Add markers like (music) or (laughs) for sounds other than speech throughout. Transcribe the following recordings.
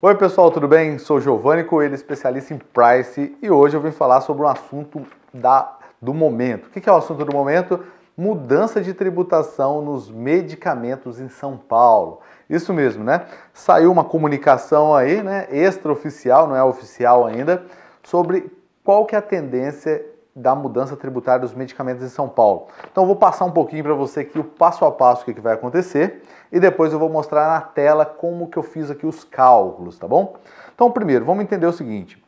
Oi pessoal, tudo bem? Sou Giovanni Coelho, é especialista em Price e hoje eu vim falar sobre um assunto da, do momento. O que é o assunto do momento? Mudança de tributação nos medicamentos em São Paulo. Isso mesmo, né? Saiu uma comunicação aí, né, extraoficial, não é oficial ainda, sobre qual que é a tendência da mudança tributária dos medicamentos em São Paulo. Então eu vou passar um pouquinho para você aqui o passo a passo que, que vai acontecer e depois eu vou mostrar na tela como que eu fiz aqui os cálculos, tá bom? Então primeiro, vamos entender o seguinte,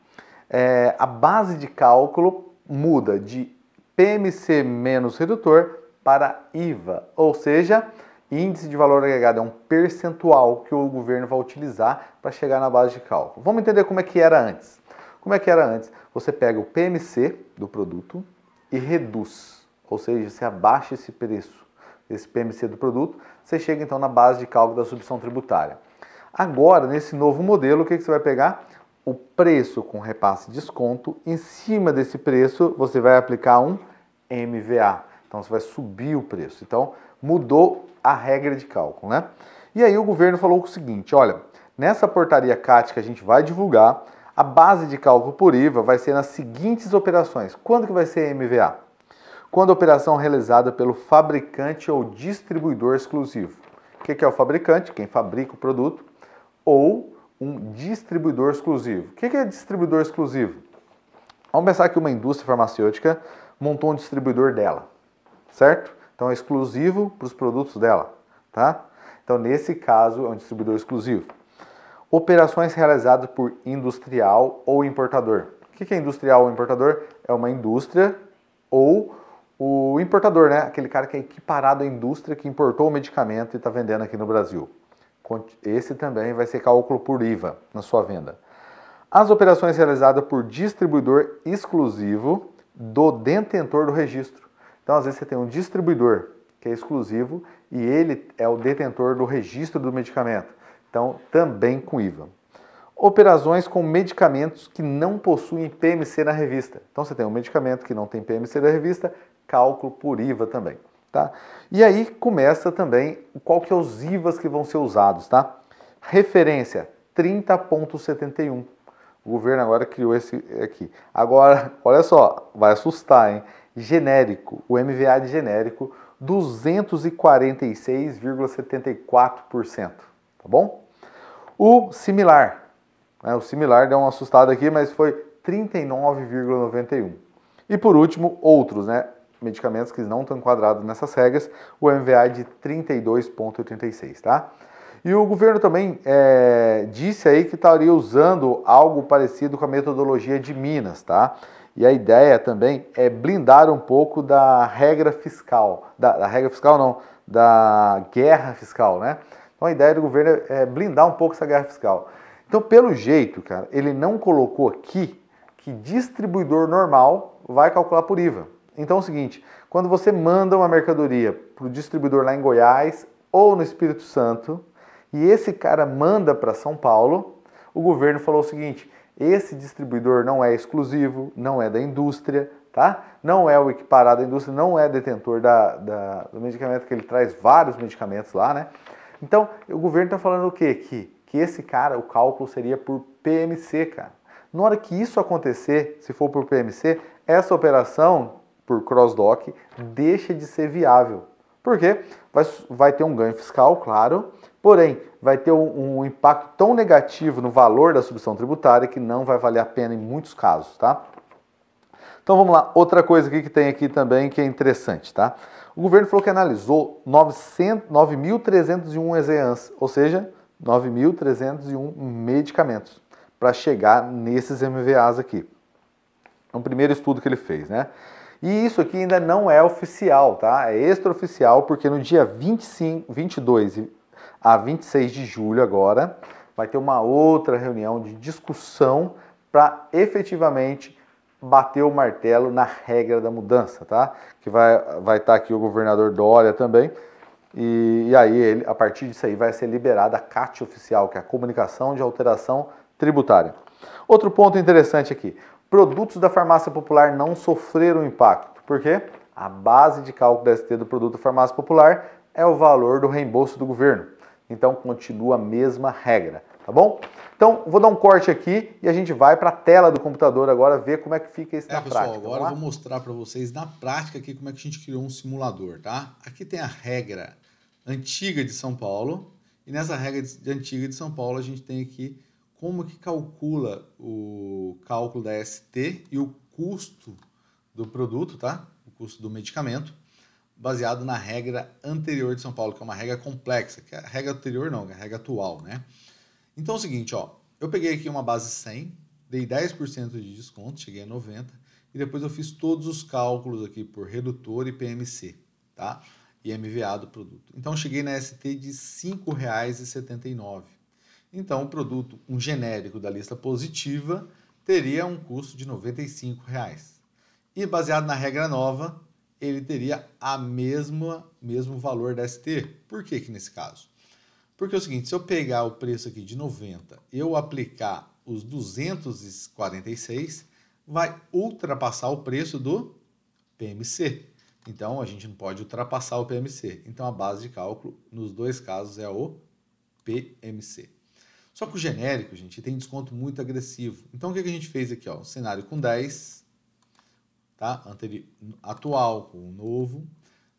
é, a base de cálculo muda de PMC menos redutor para IVA, ou seja, índice de valor agregado é um percentual que o governo vai utilizar para chegar na base de cálculo. Vamos entender como é que era antes. Como é que era antes? Você pega o PMC do produto e reduz, ou seja, você abaixa esse preço, esse PMC do produto, você chega então na base de cálculo da subção tributária. Agora, nesse novo modelo, o que, que você vai pegar? O preço com repasse e desconto, em cima desse preço você vai aplicar um MVA. Então você vai subir o preço. Então mudou a regra de cálculo, né? E aí o governo falou o seguinte, olha, nessa portaria CAT que a gente vai divulgar, a base de cálculo por IVA vai ser nas seguintes operações. Quando que vai ser a MVA? Quando a operação é realizada pelo fabricante ou distribuidor exclusivo. O que é o fabricante? Quem fabrica o produto. Ou um distribuidor exclusivo. O que é distribuidor exclusivo? Vamos pensar que uma indústria farmacêutica montou um distribuidor dela, certo? Então é exclusivo para os produtos dela, tá? Então nesse caso é um distribuidor exclusivo. Operações realizadas por industrial ou importador. O que é industrial ou importador? É uma indústria ou o importador, né? Aquele cara que é equiparado à indústria que importou o medicamento e está vendendo aqui no Brasil. Esse também vai ser cálculo por IVA na sua venda. As operações realizadas por distribuidor exclusivo do detentor do registro. Então, às vezes, você tem um distribuidor que é exclusivo e ele é o detentor do registro do medicamento. Então, também com IVA. Operações com medicamentos que não possuem PMC na revista. Então, você tem um medicamento que não tem PMC na revista, cálculo por IVA também. Tá? E aí começa também qual que é os IVAs que vão ser usados, tá? Referência 30.71. O governo agora criou esse aqui. Agora, (laughs) olha só, vai assustar, hein? Genérico, o MVA de genérico 246,74% tá bom? O similar, né? o similar deu uma assustada aqui, mas foi 39,91. E por último, outros, né? Medicamentos que não estão enquadrados nessas regras, o MVA de 32,86, tá? E o governo também é, disse aí que estaria usando algo parecido com a metodologia de Minas, tá? E a ideia também é blindar um pouco da regra fiscal, da, da regra fiscal não, da guerra fiscal, né? Então a ideia do governo é, é blindar um pouco essa guerra fiscal. Então, pelo jeito, cara, ele não colocou aqui que distribuidor normal vai calcular por IVA. Então é o seguinte, quando você manda uma mercadoria para o distribuidor lá em Goiás ou no Espírito Santo, e esse cara manda para São Paulo, o governo falou o seguinte: esse distribuidor não é exclusivo, não é da indústria, tá? Não é o equiparado à indústria, não é detentor da, da, do medicamento que ele traz vários medicamentos lá, né? Então, o governo está falando o quê? Que, que esse cara, o cálculo seria por PMC, cara. Na hora que isso acontecer, se for por PMC, essa operação por cross-dock deixa de ser viável. Por quê? Vai, vai ter um ganho fiscal, claro, porém vai ter um, um impacto tão negativo no valor da subção tributária que não vai valer a pena em muitos casos, tá? Então vamos lá, outra coisa aqui que tem aqui também que é interessante, tá? O governo falou que analisou 9.301 ESEANs, ou seja, 9.301 medicamentos para chegar nesses MVAs aqui. É um primeiro estudo que ele fez, né? E isso aqui ainda não é oficial, tá? É extraoficial porque no dia 25, 22 a 26 de julho agora vai ter uma outra reunião de discussão para efetivamente bateu o martelo na regra da mudança, tá? Que vai estar vai tá aqui o governador Dória também. E, e aí, ele, a partir disso aí, vai ser liberada a CAT oficial, que é a comunicação de alteração tributária. Outro ponto interessante aqui: produtos da farmácia popular não sofreram impacto. Por quê? A base de cálculo da ST do produto da farmácia popular é o valor do reembolso do governo. Então, continua a mesma regra tá bom? Então, vou dar um corte aqui e a gente vai para a tela do computador agora ver como é que fica isso é, na pessoal, prática. Agora tá eu vou mostrar para vocês na prática aqui como é que a gente criou um simulador, tá? Aqui tem a regra antiga de São Paulo e nessa regra de, antiga de São Paulo a gente tem aqui como que calcula o cálculo da ST e o custo do produto, tá? O custo do medicamento baseado na regra anterior de São Paulo, que é uma regra complexa, que é a regra anterior não, é a regra atual, né? Então é o seguinte, ó, eu peguei aqui uma base 100, dei 10% de desconto, cheguei a 90, e depois eu fiz todos os cálculos aqui por redutor e PMC, tá? E MVA do produto. Então cheguei na ST de R$ 5,79. Então o produto, um genérico da lista positiva, teria um custo de R$ 95,00. E baseado na regra nova, ele teria a mesma mesmo valor da ST. Por que que nesse caso? Porque é o seguinte, se eu pegar o preço aqui de 90, eu aplicar os 246, vai ultrapassar o preço do PMC. Então, a gente não pode ultrapassar o PMC. Então, a base de cálculo, nos dois casos, é o PMC. Só que o genérico, gente, tem desconto muito agressivo. Então, o que a gente fez aqui? Ó, um cenário com 10, tá? Anterior, atual com o novo,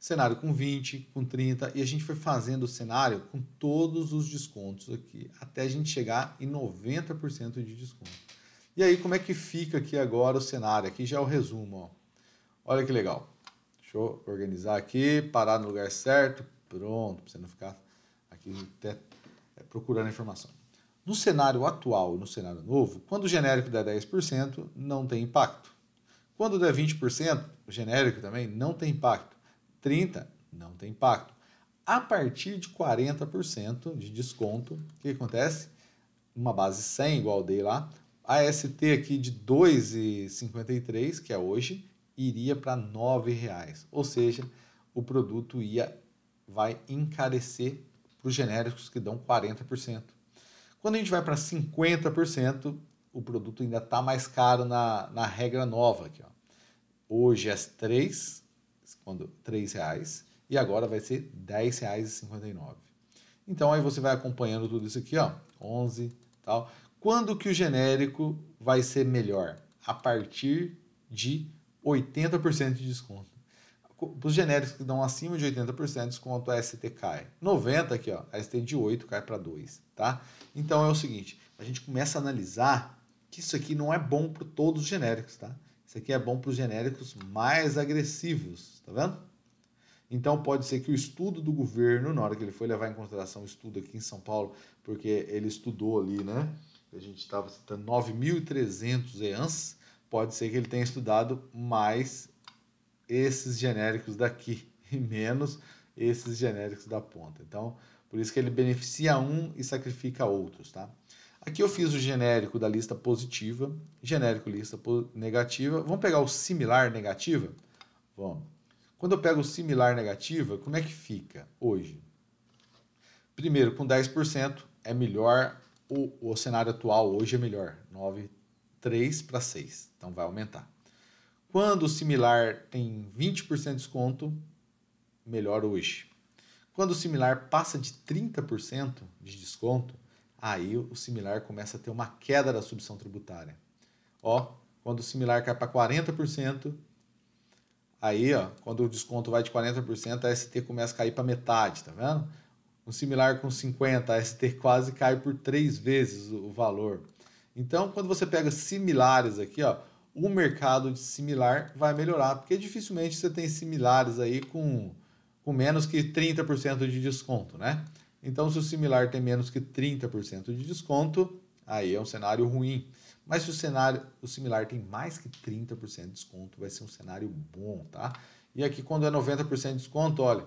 cenário com 20, com 30, e a gente foi fazendo o cenário com todos os descontos aqui, até a gente chegar em 90% de desconto. E aí, como é que fica aqui agora o cenário? Aqui já é o resumo, ó. Olha que legal. Deixa eu organizar aqui, parar no lugar certo, pronto, para você não ficar aqui até é, procurando informação. No cenário atual, no cenário novo, quando o genérico der 10%, não tem impacto. Quando der 20%, o genérico também não tem impacto. 30 não tem impacto. A partir de 40% de desconto, o que acontece? Uma base 100, igual eu dei lá, a ST aqui de 2,53, que é hoje, iria para R$ 9,00. Ou seja, o produto ia vai encarecer para os genéricos que dão 40%. Quando a gente vai para 50%, o produto ainda está mais caro na, na regra nova. Aqui, ó. Hoje é as 3 quando três reais e agora vai ser e 10,59. Então aí você vai acompanhando tudo isso aqui, ó, 11, tal. Quando que o genérico vai ser melhor? A partir de 80% de desconto. Para os genéricos que dão acima de 80% de desconto, a ST cai. 90 aqui, ó, a ST de 8 cai para 2, tá? Então é o seguinte, a gente começa a analisar que isso aqui não é bom para todos os genéricos, tá? Isso aqui é bom para os genéricos mais agressivos, tá vendo? Então pode ser que o estudo do governo, na hora que ele foi levar em consideração o estudo aqui em São Paulo, porque ele estudou ali, né? A gente estava citando 9.300 EANs, pode ser que ele tenha estudado mais esses genéricos daqui (laughs) e menos esses genéricos da ponta. Então, por isso que ele beneficia um e sacrifica outros, tá? Aqui eu fiz o genérico da lista positiva, genérico lista negativa. Vamos pegar o similar negativa? Vamos. Quando eu pego o similar negativa, como é que fica hoje? Primeiro, com 10% é melhor, o, o cenário atual hoje é melhor, 9,3 para 6, então vai aumentar. Quando o similar tem 20% de desconto, melhor hoje. Quando o similar passa de 30% de desconto, aí o similar começa a ter uma queda da subção tributária. Ó, quando o similar cai para 40%, aí, ó, quando o desconto vai de 40%, a ST começa a cair para metade, tá vendo? Um similar com 50, a ST quase cai por três vezes o valor. Então, quando você pega similares aqui, ó, o mercado de similar vai melhorar, porque dificilmente você tem similares aí com, com menos que 30% de desconto, né? Então, se o similar tem menos que 30% de desconto, aí é um cenário ruim. Mas se o cenário, o similar tem mais que 30% de desconto, vai ser um cenário bom, tá? E aqui quando é 90% de desconto, olha,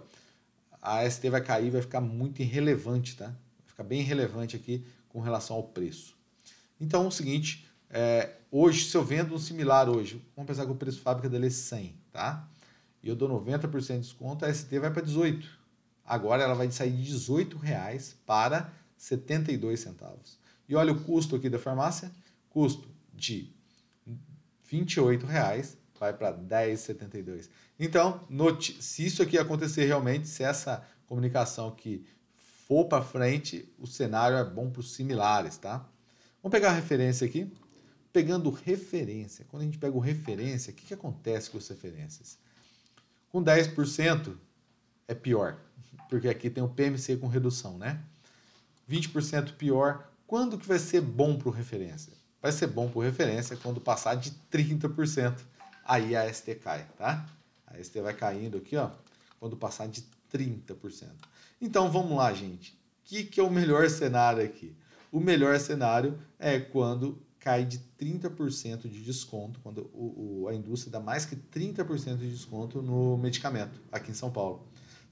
a ST vai cair, vai ficar muito irrelevante, tá? Vai ficar bem relevante aqui com relação ao preço. Então, é o seguinte, é, hoje, se eu vendo um similar hoje, vamos pensar que o preço fábrica dele é 100, tá? E eu dou 90% de desconto, a ST vai para 18, Agora ela vai sair de R$ para R$ E olha o custo aqui da farmácia, custo de R$ vai para 10,72. Então, se isso aqui acontecer realmente, se essa comunicação que for para frente, o cenário é bom para os similares, tá? Vamos pegar a referência aqui. Pegando referência, quando a gente pega o referência, o que, que acontece com as referências? Com 10% é pior, porque aqui tem o PMC com redução, né? 20% pior. Quando que vai ser bom para o referência? Vai ser bom para o referência quando passar de 30%. Aí a ST cai, tá? A ST vai caindo aqui, ó, quando passar de 30%. Então vamos lá, gente. O que, que é o melhor cenário aqui? O melhor cenário é quando cai de 30% de desconto, quando o, o, a indústria dá mais que 30% de desconto no medicamento aqui em São Paulo.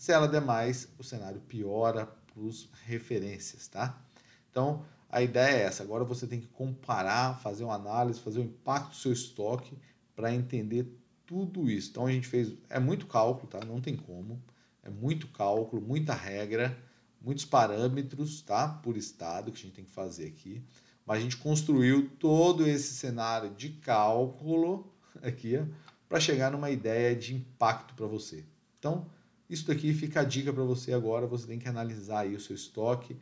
Se ela der mais, o cenário piora para os referências, tá? Então, a ideia é essa. Agora você tem que comparar, fazer uma análise, fazer o impacto do seu estoque para entender tudo isso. Então, a gente fez... É muito cálculo, tá? Não tem como. É muito cálculo, muita regra, muitos parâmetros, tá? Por estado que a gente tem que fazer aqui. Mas a gente construiu todo esse cenário de cálculo aqui, para chegar numa ideia de impacto para você. Então, isso daqui fica a dica para você agora, você tem que analisar aí o seu estoque,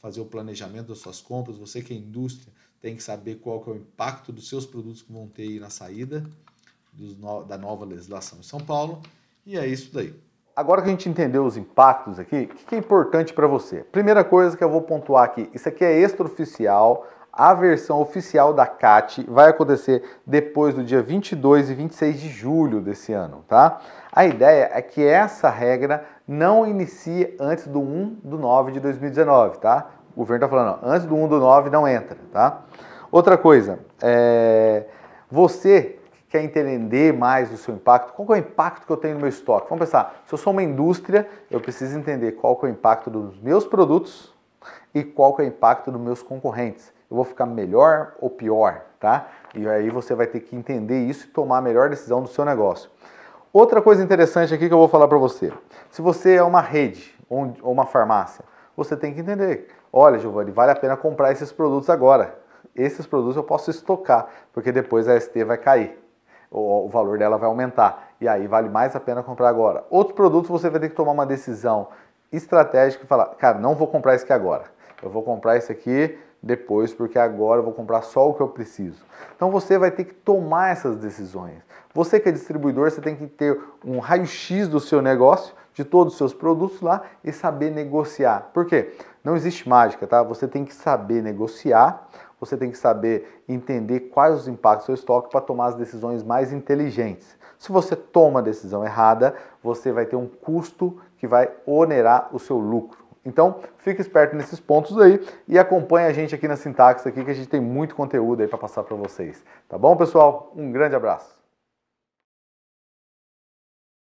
fazer o planejamento das suas compras, você que é indústria, tem que saber qual que é o impacto dos seus produtos que vão ter aí na saída no, da nova legislação em São Paulo, e é isso daí. Agora que a gente entendeu os impactos aqui, o que é importante para você? Primeira coisa que eu vou pontuar aqui, isso aqui é extraoficial, a versão oficial da CAT vai acontecer depois do dia 22 e 26 de julho desse ano, tá? A ideia é que essa regra não inicie antes do 1 do 9 de 2019, tá? O governo está falando, antes do 1 do 9 não entra, tá? Outra coisa, é... você quer entender mais o seu impacto, qual é o impacto que eu tenho no meu estoque? Vamos pensar, se eu sou uma indústria, eu preciso entender qual é o impacto dos meus produtos e qual é o impacto dos meus concorrentes eu vou ficar melhor ou pior, tá? E aí você vai ter que entender isso e tomar a melhor decisão do seu negócio. Outra coisa interessante aqui que eu vou falar para você. Se você é uma rede ou uma farmácia, você tem que entender, olha Giovanni, vale a pena comprar esses produtos agora. Esses produtos eu posso estocar, porque depois a ST vai cair, o valor dela vai aumentar, e aí vale mais a pena comprar agora. Outros produtos você vai ter que tomar uma decisão estratégica e falar, cara, não vou comprar esse aqui agora. Eu vou comprar esse aqui depois, porque agora eu vou comprar só o que eu preciso. Então você vai ter que tomar essas decisões. Você que é distribuidor, você tem que ter um raio-x do seu negócio, de todos os seus produtos lá e saber negociar. Por quê? Não existe mágica, tá? Você tem que saber negociar, você tem que saber entender quais os impactos do seu estoque para tomar as decisões mais inteligentes. Se você toma a decisão errada, você vai ter um custo que vai onerar o seu lucro. Então, fica esperto nesses pontos aí e acompanha a gente aqui na Sintaxe aqui que a gente tem muito conteúdo aí para passar para vocês. Tá bom, pessoal? Um grande abraço.